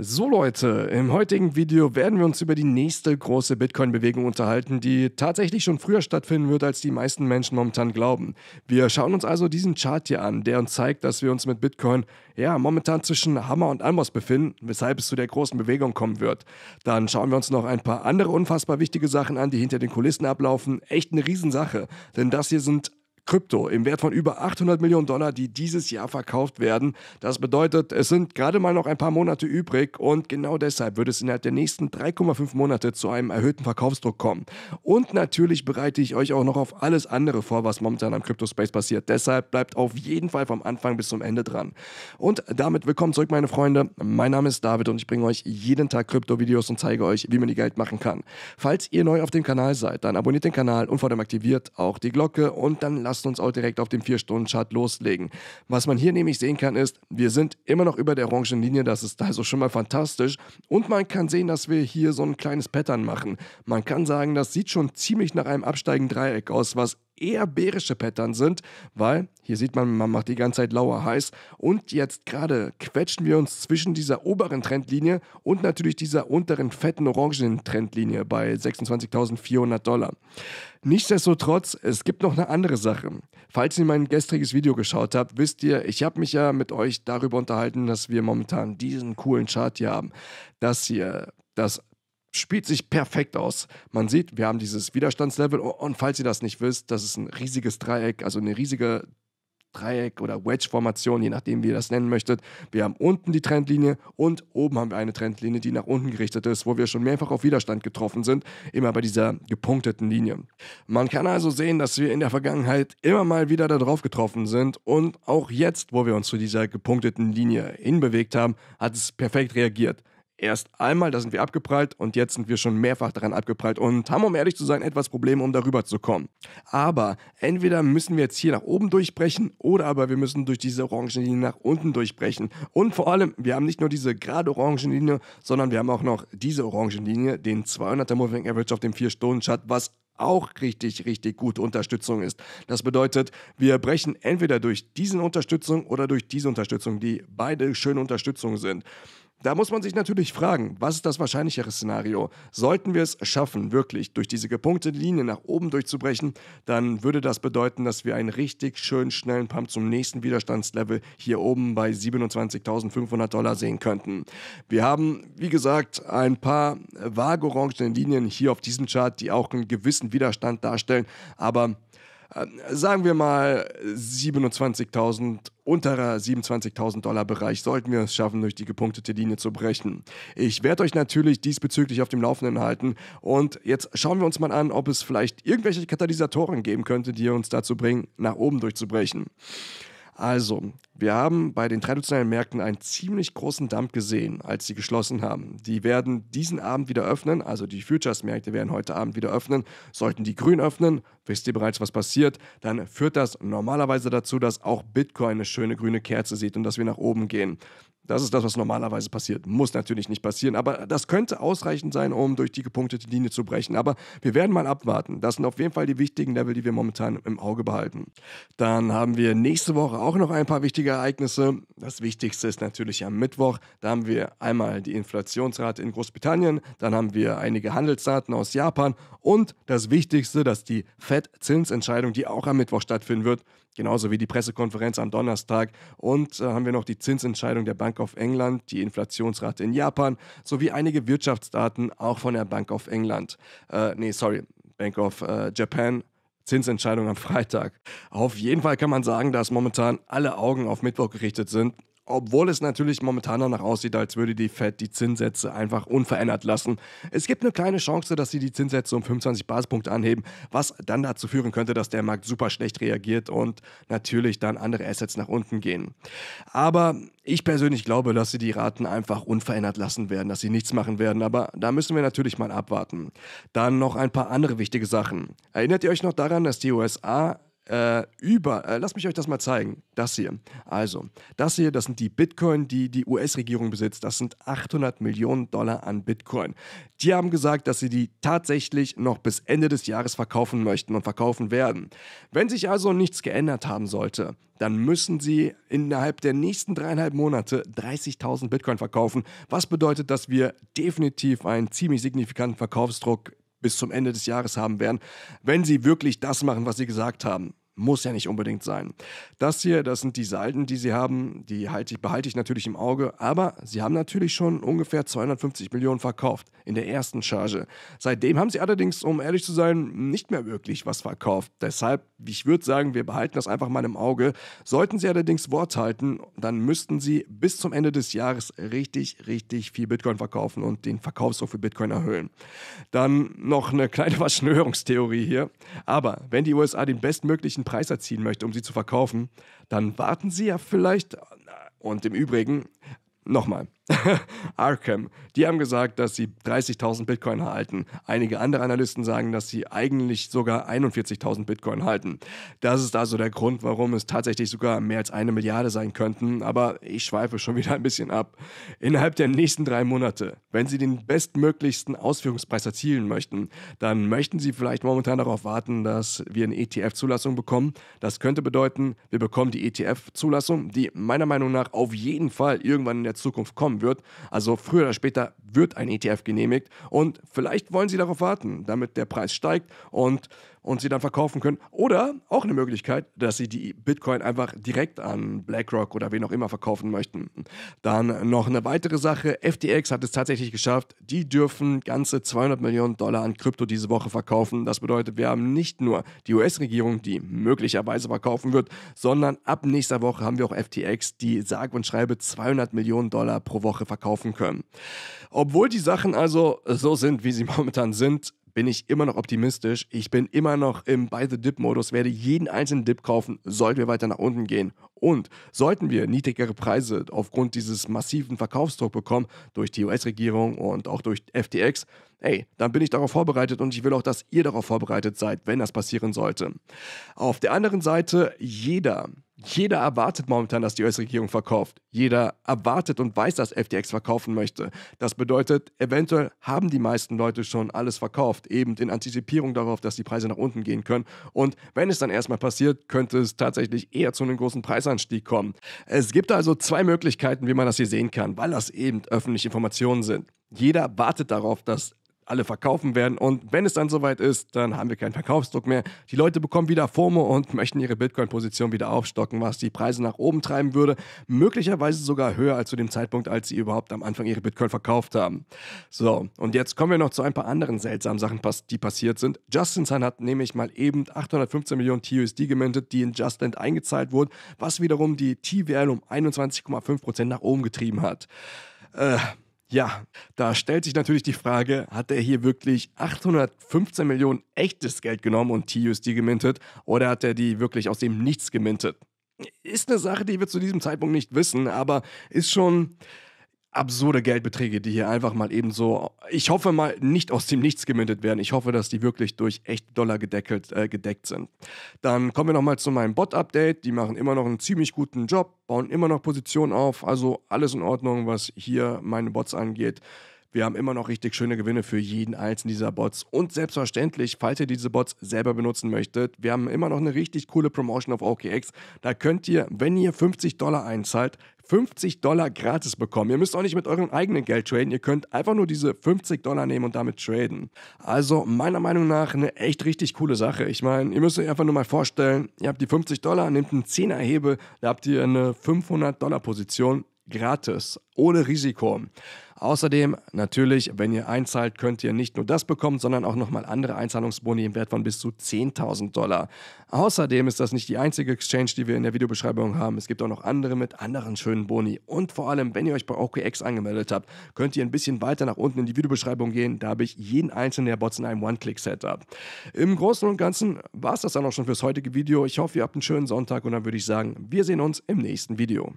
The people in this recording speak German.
So Leute, im heutigen Video werden wir uns über die nächste große Bitcoin-Bewegung unterhalten, die tatsächlich schon früher stattfinden wird, als die meisten Menschen momentan glauben. Wir schauen uns also diesen Chart hier an, der uns zeigt, dass wir uns mit Bitcoin ja momentan zwischen Hammer und Amboss befinden, weshalb es zu der großen Bewegung kommen wird. Dann schauen wir uns noch ein paar andere unfassbar wichtige Sachen an, die hinter den Kulissen ablaufen. Echt eine Riesensache, denn das hier sind Krypto im Wert von über 800 Millionen Dollar, die dieses Jahr verkauft werden. Das bedeutet, es sind gerade mal noch ein paar Monate übrig und genau deshalb wird es innerhalb der nächsten 3,5 Monate zu einem erhöhten Verkaufsdruck kommen. Und natürlich bereite ich euch auch noch auf alles andere vor, was momentan am Space passiert. Deshalb bleibt auf jeden Fall vom Anfang bis zum Ende dran. Und damit willkommen zurück, meine Freunde. Mein Name ist David und ich bringe euch jeden Tag Krypto-Videos und zeige euch, wie man die Geld machen kann. Falls ihr neu auf dem Kanal seid, dann abonniert den Kanal und vor allem aktiviert auch die Glocke und dann lasst lasst uns auch direkt auf dem 4-Stunden-Chart loslegen. Was man hier nämlich sehen kann, ist, wir sind immer noch über der orangen Linie, das ist also schon mal fantastisch. Und man kann sehen, dass wir hier so ein kleines Pattern machen. Man kann sagen, das sieht schon ziemlich nach einem absteigenden Dreieck aus, was eher bärische Pattern sind, weil hier sieht man, man macht die ganze Zeit lauer heiß. Und jetzt gerade quetschen wir uns zwischen dieser oberen Trendlinie und natürlich dieser unteren fetten orangenen Trendlinie bei 26.400 Dollar. Nichtsdestotrotz, es gibt noch eine andere Sache. Falls ihr mein gestriges Video geschaut habt, wisst ihr, ich habe mich ja mit euch darüber unterhalten, dass wir momentan diesen coolen Chart hier haben. Das hier, das spielt sich perfekt aus. Man sieht, wir haben dieses Widerstandslevel und falls ihr das nicht wisst, das ist ein riesiges Dreieck, also eine riesige Dreieck oder Wedge-Formation, je nachdem, wie ihr das nennen möchtet. Wir haben unten die Trendlinie und oben haben wir eine Trendlinie, die nach unten gerichtet ist, wo wir schon mehrfach auf Widerstand getroffen sind, immer bei dieser gepunkteten Linie. Man kann also sehen, dass wir in der Vergangenheit immer mal wieder darauf getroffen sind und auch jetzt, wo wir uns zu dieser gepunkteten Linie hinbewegt haben, hat es perfekt reagiert erst einmal, da sind wir abgeprallt und jetzt sind wir schon mehrfach daran abgeprallt und haben, um ehrlich zu sein, etwas Probleme, um darüber zu kommen. Aber entweder müssen wir jetzt hier nach oben durchbrechen oder aber wir müssen durch diese orange Linie nach unten durchbrechen. Und vor allem, wir haben nicht nur diese gerade orange Linie, sondern wir haben auch noch diese orange Linie, den 200er Moving Average auf dem 4-Stunden-Chart, was auch richtig, richtig gute Unterstützung ist. Das bedeutet, wir brechen entweder durch diese Unterstützung oder durch diese Unterstützung, die beide schöne Unterstützung sind. Da muss man sich natürlich fragen, was ist das wahrscheinlichere Szenario? Sollten wir es schaffen, wirklich durch diese gepunktete Linie nach oben durchzubrechen, dann würde das bedeuten, dass wir einen richtig schönen schnellen Pump zum nächsten Widerstandslevel hier oben bei 27.500 Dollar sehen könnten. Wir haben, wie gesagt, ein paar vage orangene Linien hier auf diesem Chart, die auch einen gewissen Widerstand darstellen, aber äh, sagen wir mal 27.000, unterer 27.000 Dollar Bereich sollten wir es schaffen, durch die gepunktete Linie zu brechen. Ich werde euch natürlich diesbezüglich auf dem Laufenden halten und jetzt schauen wir uns mal an, ob es vielleicht irgendwelche Katalysatoren geben könnte, die uns dazu bringen, nach oben durchzubrechen. Also, wir haben bei den traditionellen Märkten einen ziemlich großen Dump gesehen, als sie geschlossen haben. Die werden diesen Abend wieder öffnen, also die Futures-Märkte werden heute Abend wieder öffnen. Sollten die grün öffnen, wisst ihr bereits, was passiert, dann führt das normalerweise dazu, dass auch Bitcoin eine schöne grüne Kerze sieht und dass wir nach oben gehen. Das ist das, was normalerweise passiert. Muss natürlich nicht passieren, aber das könnte ausreichend sein, um durch die gepunktete Linie zu brechen. Aber wir werden mal abwarten. Das sind auf jeden Fall die wichtigen Level, die wir momentan im Auge behalten. Dann haben wir nächste Woche auch noch ein paar wichtige Ereignisse. Das Wichtigste ist natürlich am Mittwoch. Da haben wir einmal die Inflationsrate in Großbritannien, dann haben wir einige Handelsdaten aus Japan und das Wichtigste, dass die FED-Zinsentscheidung, die auch am Mittwoch stattfinden wird, genauso wie die Pressekonferenz am Donnerstag. Und äh, haben wir noch die Zinsentscheidung der Bank Bank of England, die Inflationsrate in Japan sowie einige Wirtschaftsdaten auch von der Bank of England. Äh, nee, sorry, Bank of äh, Japan. Zinsentscheidung am Freitag. Auf jeden Fall kann man sagen, dass momentan alle Augen auf Mittwoch gerichtet sind obwohl es natürlich momentan danach aussieht, als würde die Fed die Zinssätze einfach unverändert lassen. Es gibt eine kleine Chance, dass sie die Zinssätze um 25 Basispunkte anheben, was dann dazu führen könnte, dass der Markt super schlecht reagiert und natürlich dann andere Assets nach unten gehen. Aber ich persönlich glaube, dass sie die Raten einfach unverändert lassen werden, dass sie nichts machen werden, aber da müssen wir natürlich mal abwarten. Dann noch ein paar andere wichtige Sachen. Erinnert ihr euch noch daran, dass die USA äh, über, äh, lasst mich euch das mal zeigen, das hier. Also, das hier, das sind die Bitcoin, die die US-Regierung besitzt. Das sind 800 Millionen Dollar an Bitcoin. Die haben gesagt, dass sie die tatsächlich noch bis Ende des Jahres verkaufen möchten und verkaufen werden. Wenn sich also nichts geändert haben sollte, dann müssen sie innerhalb der nächsten dreieinhalb Monate 30.000 Bitcoin verkaufen. Was bedeutet, dass wir definitiv einen ziemlich signifikanten Verkaufsdruck bis zum Ende des Jahres haben werden, wenn sie wirklich das machen, was sie gesagt haben. Muss ja nicht unbedingt sein. Das hier, das sind die Salden, die sie haben. Die halte ich, behalte ich natürlich im Auge. Aber sie haben natürlich schon ungefähr 250 Millionen verkauft in der ersten Charge. Seitdem haben sie allerdings, um ehrlich zu sein, nicht mehr wirklich was verkauft. Deshalb, ich würde sagen, wir behalten das einfach mal im Auge. Sollten sie allerdings Wort halten, dann müssten sie bis zum Ende des Jahres richtig, richtig viel Bitcoin verkaufen und den Verkaufsdruck für Bitcoin erhöhen. Dann noch eine kleine Verschnörungstheorie hier. Aber wenn die USA den bestmöglichen Preis erzielen möchte, um sie zu verkaufen, dann warten Sie ja vielleicht. Und im Übrigen, nochmal, Arkham, die haben gesagt, dass sie 30.000 Bitcoin halten. Einige andere Analysten sagen, dass sie eigentlich sogar 41.000 Bitcoin halten. Das ist also der Grund, warum es tatsächlich sogar mehr als eine Milliarde sein könnten. Aber ich schweife schon wieder ein bisschen ab. Innerhalb der nächsten drei Monate, wenn sie den bestmöglichsten Ausführungspreis erzielen möchten, dann möchten sie vielleicht momentan darauf warten, dass wir eine ETF-Zulassung bekommen. Das könnte bedeuten, wir bekommen die ETF-Zulassung, die meiner Meinung nach auf jeden Fall irgendwann in der Zukunft kommt wird. Also früher oder später wird ein ETF genehmigt und vielleicht wollen sie darauf warten, damit der Preis steigt und, und sie dann verkaufen können. Oder auch eine Möglichkeit, dass sie die Bitcoin einfach direkt an BlackRock oder wen auch immer verkaufen möchten. Dann noch eine weitere Sache, FTX hat es tatsächlich geschafft, die dürfen ganze 200 Millionen Dollar an Krypto diese Woche verkaufen. Das bedeutet, wir haben nicht nur die US-Regierung, die möglicherweise verkaufen wird, sondern ab nächster Woche haben wir auch FTX, die sage und schreibe 200 Millionen Dollar pro Woche verkaufen können. Obwohl die Sachen also so sind, wie sie momentan sind, bin ich immer noch optimistisch. Ich bin immer noch im Buy the Dip-Modus, werde jeden einzelnen Dip kaufen, sollten wir weiter nach unten gehen. Und sollten wir niedrigere Preise aufgrund dieses massiven Verkaufsdruck bekommen durch die US-Regierung und auch durch FTX, ey, dann bin ich darauf vorbereitet und ich will auch, dass ihr darauf vorbereitet seid, wenn das passieren sollte. Auf der anderen Seite, jeder, jeder erwartet momentan, dass die US-Regierung verkauft. Jeder erwartet und weiß, dass FTX verkaufen möchte. Das bedeutet, eventuell haben die meisten Leute schon alles verkauft, eben in Antizipierung darauf, dass die Preise nach unten gehen können. Und wenn es dann erstmal passiert, könnte es tatsächlich eher zu einem großen Preisanstieg kommen. Es gibt also zwei Möglichkeiten, wie man das hier sehen kann, weil das eben öffentliche Informationen sind. Jeder wartet darauf, dass alle verkaufen werden. Und wenn es dann soweit ist, dann haben wir keinen Verkaufsdruck mehr. Die Leute bekommen wieder FOMO und möchten ihre Bitcoin-Position wieder aufstocken, was die Preise nach oben treiben würde. Möglicherweise sogar höher als zu dem Zeitpunkt, als sie überhaupt am Anfang ihre Bitcoin verkauft haben. So, und jetzt kommen wir noch zu ein paar anderen seltsamen Sachen, die passiert sind. Justin Sun hat nämlich mal eben 815 Millionen TUSD gemintet, die in Justland eingezahlt wurden, was wiederum die TVL um 21,5% Prozent nach oben getrieben hat. Äh, ja, da stellt sich natürlich die Frage, hat er hier wirklich 815 Millionen echtes Geld genommen und TUSD gemintet oder hat er die wirklich aus dem Nichts gemintet? Ist eine Sache, die wir zu diesem Zeitpunkt nicht wissen, aber ist schon absurde Geldbeträge, die hier einfach mal eben so, ich hoffe mal, nicht aus dem Nichts gemündet werden. Ich hoffe, dass die wirklich durch echt Dollar gedeckelt, äh, gedeckt sind. Dann kommen wir nochmal zu meinem Bot-Update. Die machen immer noch einen ziemlich guten Job, bauen immer noch Positionen auf. Also alles in Ordnung, was hier meine Bots angeht. Wir haben immer noch richtig schöne Gewinne für jeden einzelnen dieser Bots. Und selbstverständlich, falls ihr diese Bots selber benutzen möchtet, wir haben immer noch eine richtig coole Promotion auf OKX. Da könnt ihr, wenn ihr 50 Dollar einzahlt, 50 Dollar gratis bekommen. Ihr müsst auch nicht mit eurem eigenen Geld traden, ihr könnt einfach nur diese 50 Dollar nehmen und damit traden. Also meiner Meinung nach eine echt richtig coole Sache. Ich meine, ihr müsst euch einfach nur mal vorstellen, ihr habt die 50 Dollar, nehmt einen 10er Hebel, da habt ihr eine 500 Dollar Position gratis, ohne Risiko. Außerdem, natürlich, wenn ihr einzahlt, könnt ihr nicht nur das bekommen, sondern auch nochmal andere Einzahlungsboni im Wert von bis zu 10.000 Dollar. Außerdem ist das nicht die einzige Exchange, die wir in der Videobeschreibung haben. Es gibt auch noch andere mit anderen schönen Boni. Und vor allem, wenn ihr euch bei OKX angemeldet habt, könnt ihr ein bisschen weiter nach unten in die Videobeschreibung gehen. Da habe ich jeden einzelnen der Bots in einem One-Click-Setup. Im Großen und Ganzen war es das dann auch schon fürs heutige Video. Ich hoffe, ihr habt einen schönen Sonntag und dann würde ich sagen, wir sehen uns im nächsten Video.